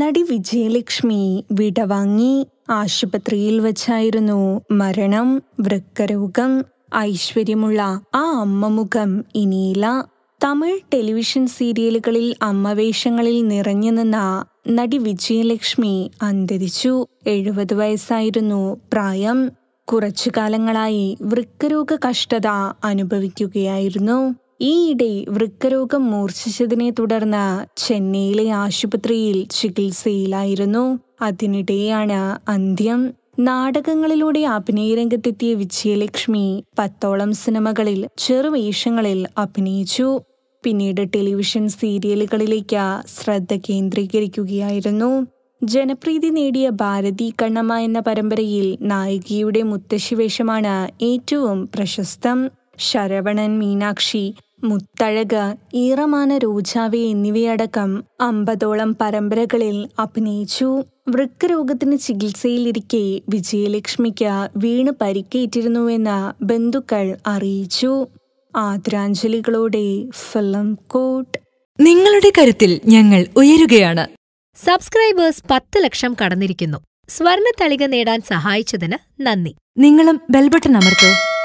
നടി വിജയലക്ഷ്മി വിടവാങ്ങി ആശുപത്രിയിൽ വച്ചായിരുന്നു മരണം വൃക്കരോഗം ഐശ്വര്യമുള്ള ആ അമ്മമുഖം ഇനിയില തമിഴ് ടെലിവിഷൻ സീരിയലുകളിൽ അമ്മവേഷങ്ങളിൽ നിറഞ്ഞു നിന്ന നടി വിജയലക്ഷ്മി അന്തരിച്ചു എഴുപത് വയസ്സായിരുന്നു പ്രായം കുറച്ചു കാലങ്ങളായി വൃക്കരോഗ കഷ്ടത അനുഭവിക്കുകയായിരുന്നു ഈയിടെ വൃക്കരോഗം മൂർച്ഛിച്ചതിനെ തുടർന്ന് ചെന്നൈയിലെ ആശുപത്രിയിൽ ചികിത്സയിലായിരുന്നു അതിനിടെയാണ് അന്ത്യം നാടകങ്ങളിലൂടെ രംഗത്തെത്തിയ വിജയലക്ഷ്മി പത്തോളം സിനിമകളിൽ ചെറുവേഷങ്ങളിൽ അഭിനയിച്ചു പിന്നീട് ടെലിവിഷൻ സീരിയലുകളിലേക്ക് ശ്രദ്ധ കേന്ദ്രീകരിക്കുകയായിരുന്നു ജനപ്രീതി നേടിയ ഭാരതി കണ്ണമ്മ എന്ന പരമ്പരയിൽ നായികയുടെ മുത്തശ്ശി വേഷമാണ് ഏറ്റവും പ്രശസ്തം ശരവണൻ മീനാക്ഷി മുത്തഴക് ഈറമാന രോജാവി എന്നിവയടക്കം അമ്പതോളം പരമ്പരകളിൽ അഭിനയിച്ചു വൃക്കരോഗത്തിന് ചികിത്സയിലിരിക്കെ വിജയലക്ഷ്മിക്ക് വീണ് പരിക്കേറ്റിരുന്നുവെന്ന് ബന്ധുക്കൾ അറിയിച്ചു ആദരാഞ്ജലികളോടെ ഫിലം കോട്ട് നിങ്ങളുടെ കരുത്തിൽ ഞങ്ങൾ ഉയരുകയാണ് സബ്സ്ക്രൈബേഴ്സ് പത്ത് ലക്ഷം കടന്നിരിക്കുന്നു സ്വർണ തളിക നേടാൻ സഹായിച്ചതിന് നന്ദി നിങ്ങളും ബെൽബട്ടൺ അമർത്തോ